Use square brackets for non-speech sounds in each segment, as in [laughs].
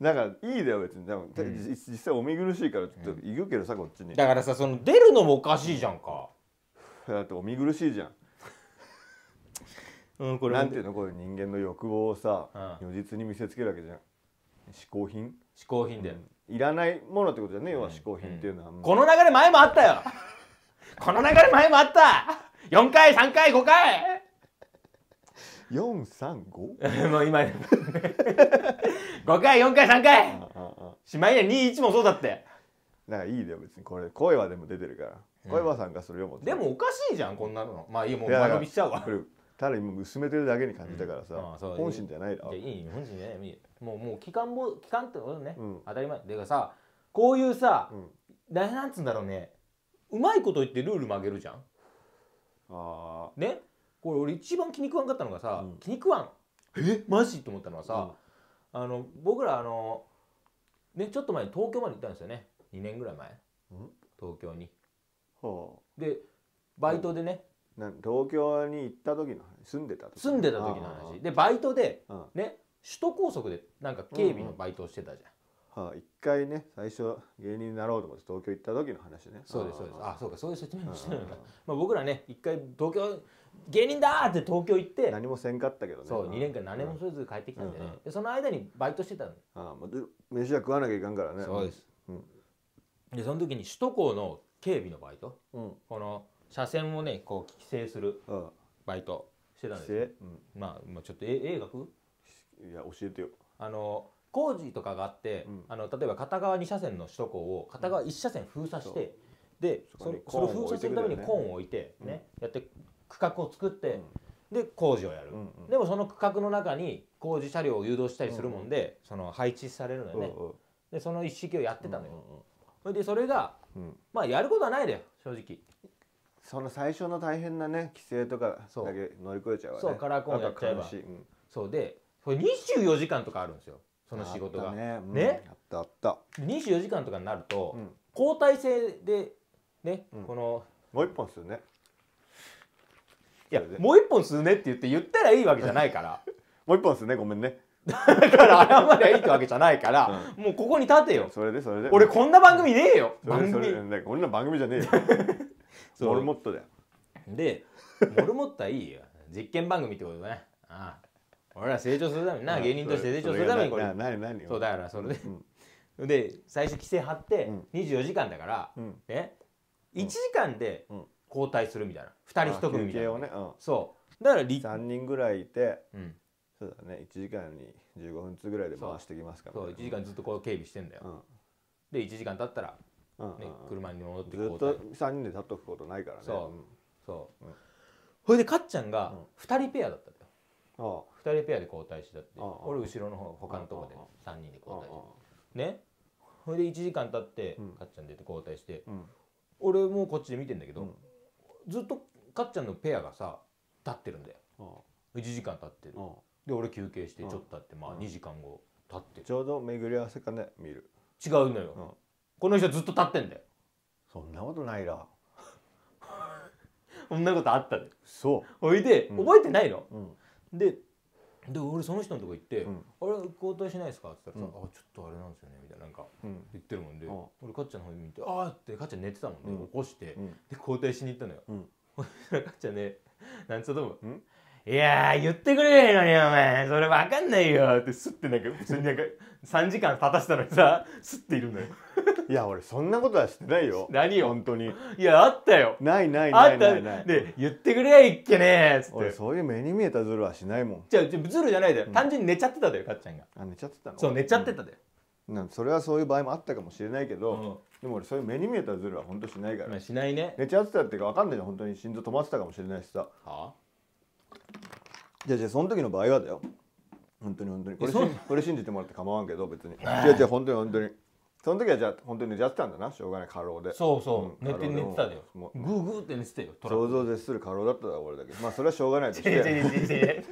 だからいいだよ別にでも、うん、実際お見苦しいからちょっと行くけどさ、こっちにだからさその出るのもおかしいじゃんかだってお見苦しいじゃんうん、これなんていうのこういう人間の欲望をさ、如実に見せつけるわけじゃん嗜好品嗜好品で、いらないものってことじゃね要は嗜好品っていうのは、この流れ前もあったよこの流れ前もあった4回3回5回四三五？[laughs] もう今 [laughs] 五回四回三回。しまいや二一もそうだって。なんかいいだよ別にこれ声はでも出てるから。声はさんがそれをも、うん、でもおかしいじゃんこんなの。まあいいもう前伸しちゃうわ。ただ今薄めてるだけに感じたからさ、うん、本心じゃないだろ。いい本心じゃない。もうもう期間も期間ってことね、うん、当たり前。でかさこういうさ、うん、なんつうんだろうね。うまいこと言ってルール曲げるじゃん。あねこれ俺一番気に食わんかったのがさ、うん、気に食わんえマジと思ったのはさ、うん、あの僕らあのねちょっと前に東京まで行ったんですよね2年ぐらい前、うん、東京に、はあ、でバイトでね、東京に行った時の住んでた時住んでた時の話でバイトで、ね首都高速でなんか警備のバイトをしてたじゃん、うんうんはあ、一回ね最初芸人になろうと思って東京行った時の話ねそうですそうですあそうかそういう説明もしてるんだ。まあ、僕らね一回東京芸人だって東京行って何もせんかったけどねそう2年間何もせず帰ってきたんでね、でその間にバイトしてたのああ飯は食わなきゃいかんからねそうです、うん、でその時に首都高の警備のバイト、うん、この車線をねこう規制するバイトしてたんですよ、うん、まあ、まあ、ちょっと映学いや教えてよあの工事とかがあって、うん、あの例えば片側2車線の首都高を片側1車線封鎖して、でそそれ封鎖するためにコーンを置いてね、やって区画を作って、で工事をやる、うんうん、でもその区画の中に工事車両を誘導したりするもんで、うんうん、その配置されるのよね、うんうん、でその一式をやってたのよ、そ、う、れ、んうん、でそれが、うん、まあやることはないだよ正直その最初の大変なね規制とかだけ乗り越えちゃうわねそうカラーコンやっちゃえば、うん、そうでこれ24時間とかあるんですよその仕事がね,、うん、ねあったあった24時間とかになると、交代制でね、このもう一本ですよねいやもう一本吸うねって言って言ったらいいわけじゃないから [laughs] もう一本吸うねごめんねだから謝りゃいいってわけじゃないから、うん、もうここに立てよそれでそれで俺こんな番組ねえよ番組こんな番組じゃねえよ [laughs] モルモットだよでモルモットはいいよ実験番組ってことだねああ俺ら成長するためにな芸人として成長するためにこれそうだからそれで、うん、で最初規制張って24時間だから、うん、1時間で、うん交代するみたいな2人1組みたいな、ねうん、そうだから3人ぐらいいて、うん、そうだね1時間に15分ずつぐらいで回してきますから、そうそう1時間ずっとこう警備してんだよ、うん、で1時間経ったら、うんうん、ね、車に戻ってずっと3人で立っとくことないからねそう、そう、ほいでかっちゃんが2人ペアだったんだよ、2人ペアで交代してたって俺後ろの方他のとこで3人で交代してねほいで1時間経って、かっちゃん出て交代して、俺もこっちで見てんだけど、ずっとかっちゃんのペアがさ立ってるんだよ、1時間立ってる、で俺休憩してちょっと経って、まあ2時間後立ってるちょうど巡り合わせかね見る違うのよ、この人ずっと立ってんだよそんなことないな [laughs] そんなことあったでそうおいで、覚えてないの、でで俺その人のとこ行って「うん、あれ交代しないですか?」って言ったらさ「うん、あちょっとあれなんですよね」みたいななんか言ってるもんで、うん、俺かっちゃんの方見て「ああ」ってかっちゃん寝てたもんで、ね、起こして、で交代しに行ったのよ。うん、かっちゃんねなんつうとうんいや言ってくれないのに、お前、それわかんないよってすってなんか、普通になんか、3時間経たしたのにさ、すっているのよ。いや、俺そんなことはしてないよ。何よ。本当に。いや、あったよ。ないないないないない。で、言ってくれないっけねーっつって。俺そういう目に見えたズルはしないもん。じゃズルじゃないだよ、うん。単純に寝ちゃってただよ、かっちゃんが。あ、寝ちゃってたのそう、寝ちゃってただよ。うん、なんそれはそういう場合もあったかもしれないけど、うん、でも俺そういう目に見えたズルは本当しないから、まあ、しないね寝ちゃってたっていうか分かんないじゃん本当に心臓止まってたかもしれないしさ、はあじゃじゃその時の場合はだよ本当に本当にこれこれ信じてもらって構わんけど別に違う違う本当に本当にその時はじゃあ本当に寝ちゃってたんだなしょうがない過労でそうそう、うん、寝て寝てたでよグーグーって寝てたよ想像絶する過労だっただ俺だけどまあそれはしょうがないとて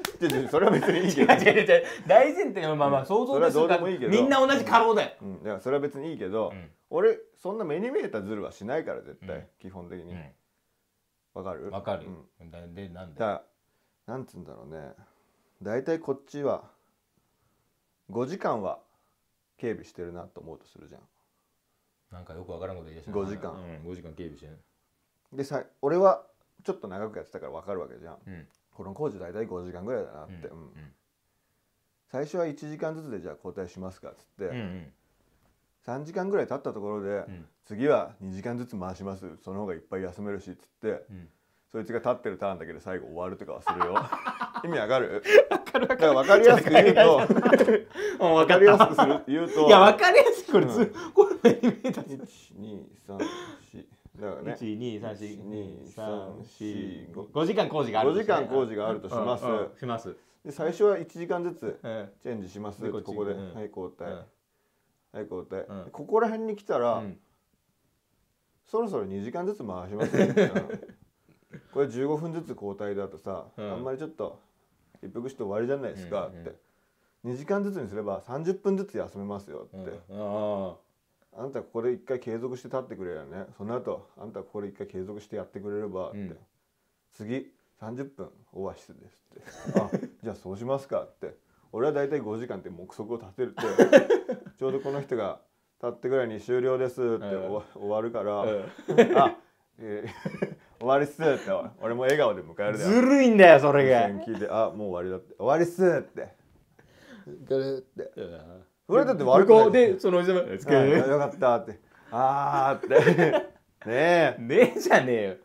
それは別にいいけど違う違う違う大前提のまあまあ想像絶するからみんな同じ過労だよ、うん、だかそれは別にいいけど、うん、俺そんな目に見えたズルはしないから絶対、基本的にわ、かるわかる、うん、でなんでだなんつうんだろうね大体こっちは5時間は警備してるなと思うとするじゃんなんかよくわからんこと言い出した5時間、うん、5時間警備してるでさ俺はちょっと長くやってたからわかるわけじゃん、うん、この工事大体5時間ぐらいだなって、うん、うん、最初は1時間ずつでじゃあ交代しますかっつって、うんうん3時間ぐらい経ったところで、うん、次は2時間ずつ回しますその方がいっぱい休めるしっつって、うそいつが立ってるターンだけで最後終わるとかはするよ [laughs] 意味わかるわかるわかるわかりやすく言うと [laughs] わかりやすくする言うといやわかりやすくこれ、うこれメーター1234だからね12345時間工事がある、ね、5時間工事があるとします、うんうん、しますで最初は1時間ずつチェンジします、えここで、はい交代、はい交代、ここら辺に来たら、そろそろ2時間ずつ回しますね [laughs] これ15分ずつ交代だとさ、うん、あんまりちょっと一服して終わりじゃないですかって、うんうん、2時間ずつにすれば30分ずつ休めますよって、うん、ああんたここで一回継続して立ってくれやねその後あんたここで一回継続してやってくれればって、うん、次30分オアシスですってあじゃあそうしますかって俺は大体5時間って目測を立てるって [laughs] ちょうどこの人が立ってぐらいに終了ですって、終わるから、あえー終わりっすって俺も笑顔で迎えるでずるいんだよそれが聞いてあもう終わりだって終わりっすってぐるってそだって悪くないでそのおじさま「よかった」って「ああ」って [laughs] ねえねえじゃねえよ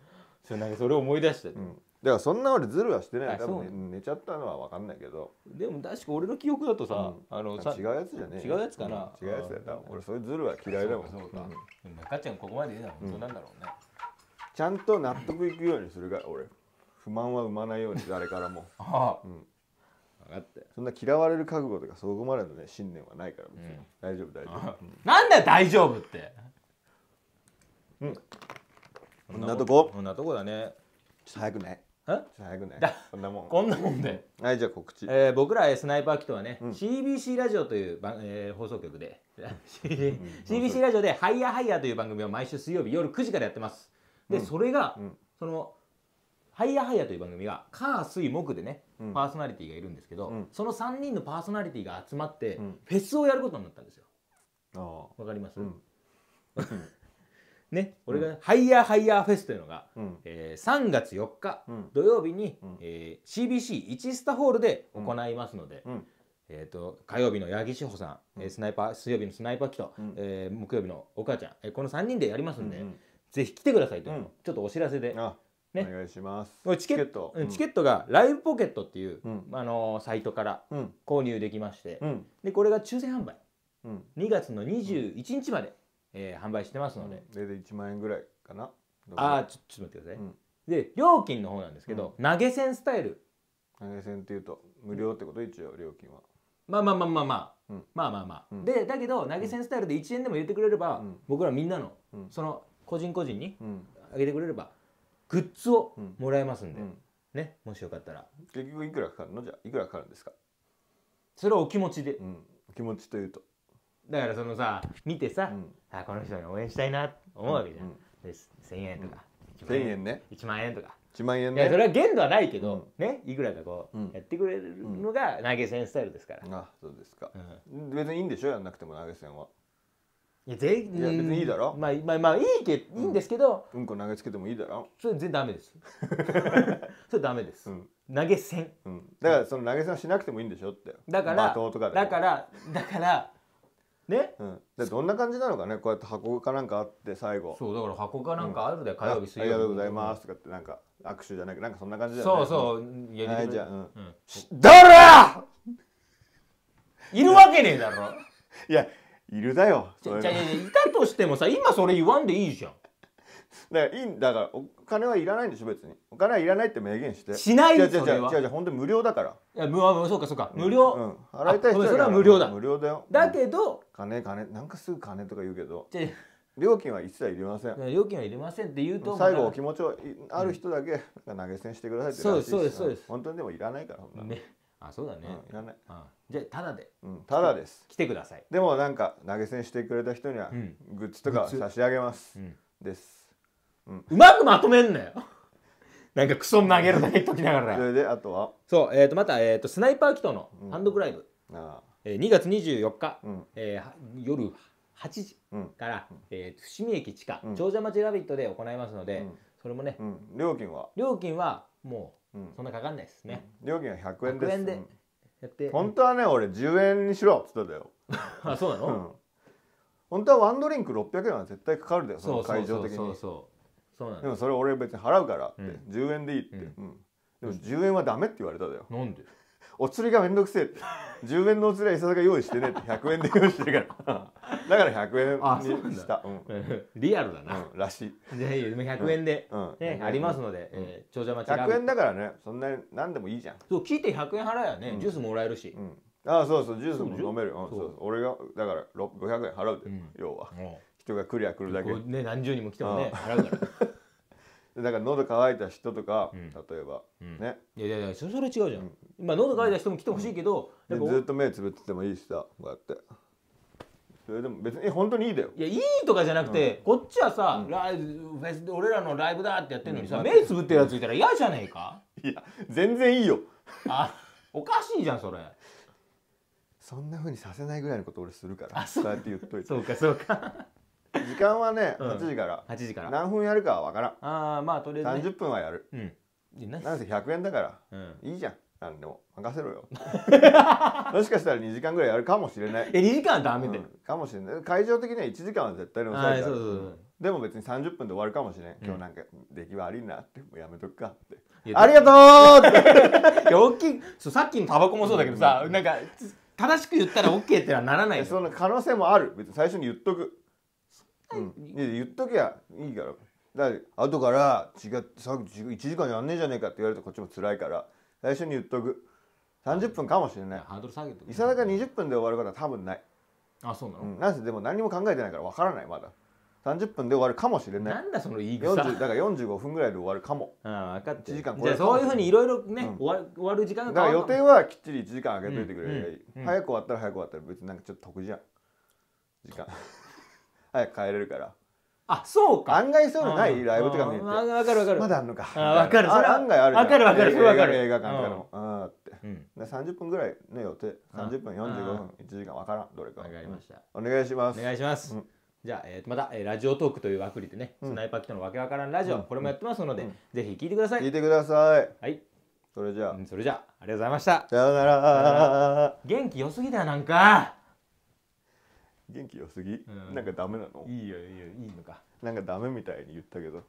そそれ思い出した、うん、だからそんな俺ずるはしてない多分寝ちゃったのは分かんないけどでも確か俺の記憶だとさ、あの違うやつじゃねえ違うやつかな、違うやつだよ俺そういうずるは嫌いだもんそうか、うん、中ちゃんここまで言うなら本当なんだろうね、ちゃんと納得いくようにするが俺不満は生まないように誰からも、[laughs] ああ、うん、分かってそんな嫌われる覚悟とかそこまでのね信念はないから別に、うん、大丈夫大丈夫、うん、なんだよ大丈夫ってうんこんなとここんなとこだねちょっと早くね早くねこんなもんこんなもんではいじゃあ告知、えー、僕らスナイパーキとはね、うん、CBC ラジオというえー、放送局で CBC [laughs] ラジオで「ハイヤーハイヤーという番組を毎週水曜日夜9時からやってますで、それが、その「ハイヤーハイヤー」という番組が火水木でね、パーソナリティがいるんですけど、その3人のパーソナリティが集まって、フェスをやることになったんですよ。わかります、[laughs] ね、俺が、ハイヤーハイヤーフェスというのが、うえー、3月4日土曜日に、うえ CBC1 スタホールで行いますので、えー、と火曜日の八木志保さん、うえスナイパー水曜日のスナイパーキと、うえ木曜日のお母ちゃん、えー、この3人でやりますんで、ぜひ来てくださいとうのちょっとお知らせで。ね、お願いしますチケットチケットがライブポケットっていう、あのサイトから購入できまして、でこれが抽選販売、うん、2月の21日まで、えー、販売してますので、うん、で1万円ぐらいかなああちょちょっと待ってください、うん、で料金の方なんですけど、うん、投げ銭スタイル投げ銭っていうと無料ってこと一応料金はまあまあまあまあまあ、まあまあまあ、でだけど投げ銭スタイルで1円でも入れてくれれば、僕らみんなの、その個人個人にあげてくれれば、グッズをもらえますんで、ねもしよかったら結局いくらかかるのじゃいくらかかるんですかそれはお気持ちで、お気持ちというとだからそのさ見てさ、あこの人に応援したいなと思うわけじゃん、で1,000円とか、う1円ね1万円とか1万円ねそれは限度はないけど、ねいくらかこうやってくれるのが投げ銭スタイルですから、あそうですか、別にいいんでしょやんなくても投げ銭はいや全員いや別にいいだろまあまあまあいいけいいんですけど、うんこ投げつけてもいいだろそれ全然ダメです [laughs] それダメです、うん、投げ銭、うん、だからその投げ銭しなくてもいいんでしょってだからだからだからね、うん、でどんな感じなのかねこうやって箱かなんかあって最後そうだから箱かなんかあるで、火曜日水曜日ありがとうございますとかってなんか握手じゃなくなんかそんな感じだよねそうそうやり、たい、じゃあうん、うん、だら [laughs] いるわけねえだろいやいるだよじゃじゃいたとしてもさ今それ言わんでいいじゃんだからいいんだからお金はいらないんでしょ別にお金はいらないって明言してしないでしょじゃじゃじゃじゃ本当無料だからいや無あそうかそうか、無料、うん、払いたい人はそれは無料だ無料だよだけど、うん、金金なんかすぐ金とか言うけど料金は一切いりません料金はいりませんって言うと最後お気持ちをある人だけ投げ銭してくださいってそうですそうですそうです本当にでもいらないからほんに、ねあそうだね、うん、らない、うん、じゃあただで、うん、ただです来てくださいでもなんか投げ銭してくれた人にはグッズとか差し上げます、です、うん、うまくまとめんなよ [laughs] なんかクソ投げるだけときながらそれであとはそう、えー、とまた、えーと、スナイパー機トのハンドグライブ、うん、あえー、2月24日、うんえー、夜8時から、うん、えー、伏見駅地下、長者町ラビットで行いますので、それもね、料金は料金はもうそんなかかんないですね、料金は100円です100円でやって本当はね俺10円にしろっつってたよ [laughs] あそうなの、うん、本当はワンドリンク600円は絶対かかるだよその会場的にそうそうそうでもそれ俺別に払うからって、うん、10円でいいって、うん、でも10円はダメって言われただよなんでお釣りがめんどくせえ10円のお釣りはいささか用意してねって100円で用意してるから [laughs] だから100円にしたう、ん、リアルだな、うん、らしいぜひ100円で、うんね、ありますので、えー、長者町100円だからねそんなに何でもいいじゃんそう切って100円払えやね、ジュースもらえるし、ああそうそうジュースも飲めるそうそう俺がだから500円払うで、要は人が来りゃ来るだけ、ね、何十人も来てもね払うからだから喉乾いた人とか、例えば、ねいやいやいやそれ違うじゃん、まあ喉乾いた人も来てほしいけど、ずっと目つぶっててもいいしさこうやってそれでも別に本当にいいだよいやいいとかじゃなくて、こっちはさ、ライブフェス俺らのライブだってやってるのにさ、目つぶってるやついたら嫌じゃねえかいや全然いいよあおかしいじゃんそれそんなふうにさせないぐらいのこと俺するからそうやって言っといてそうかそうか時間はね、8時から8時から何分やるかは分からんああまあとりあえず、30分はやるうん何せ100円だから、うん、いいじゃん何でも任せろよ [laughs] もしかしたら2時間ぐらいやるかもしれないえ2時間はダメだよ、かもしれない会場的には1時間は絶対に抑えてでも別に30分で終わるかもしれん、今日なんか出来悪いなってもうやめとくかってありがとうって大きいそうさっきのタバコもそうだけどさ、なんか正しく言ったら OK ってはならないその可能性もある別に最初に言っとくう言っときゃいいからだから後から違さっき1時間やんねえじゃねえかって言われるとこっちも辛いから最初に言っとく30分かもしれないハードル下げていささか20分で終わる方は多分ないあそうなの、うん、なんせでも何も考えてないからわからないまだ30分で終わるかもしれないなんだその言い方だから45分ぐらいで終わるかもあ分かって1時間じゃあそういうふうにいろいろね、うん、終わる終わる時間がだから予定はきっちり1時間あげといてくれればいい、うんうん、早く終わったら早く終わったら別になんかちょっと得じゃん時間早く帰れるからあそうか案外そういうのないライブとか見るわかるわかるまだあるのかわかるあ、案外あるわかるわかるそれ分かる映画館とかでうんっ三十分ぐらいね予定三十分四十五分一時間わからんどれか分かりましたお願いしますお願いしますじゃあ、えまた、えラジオトークというアプリでね、スナイパーキットのわけわからんラジオ、これもやってますので、ぜひ聞いてください。聞いてください。はい。それじゃあ、それじゃあ、ありがとうございました。さよなら。元気良すぎだよ、なんか。元気良すぎ、うん、なんかダメなのいいよいいよいいのかなんかダメみたいに言ったけど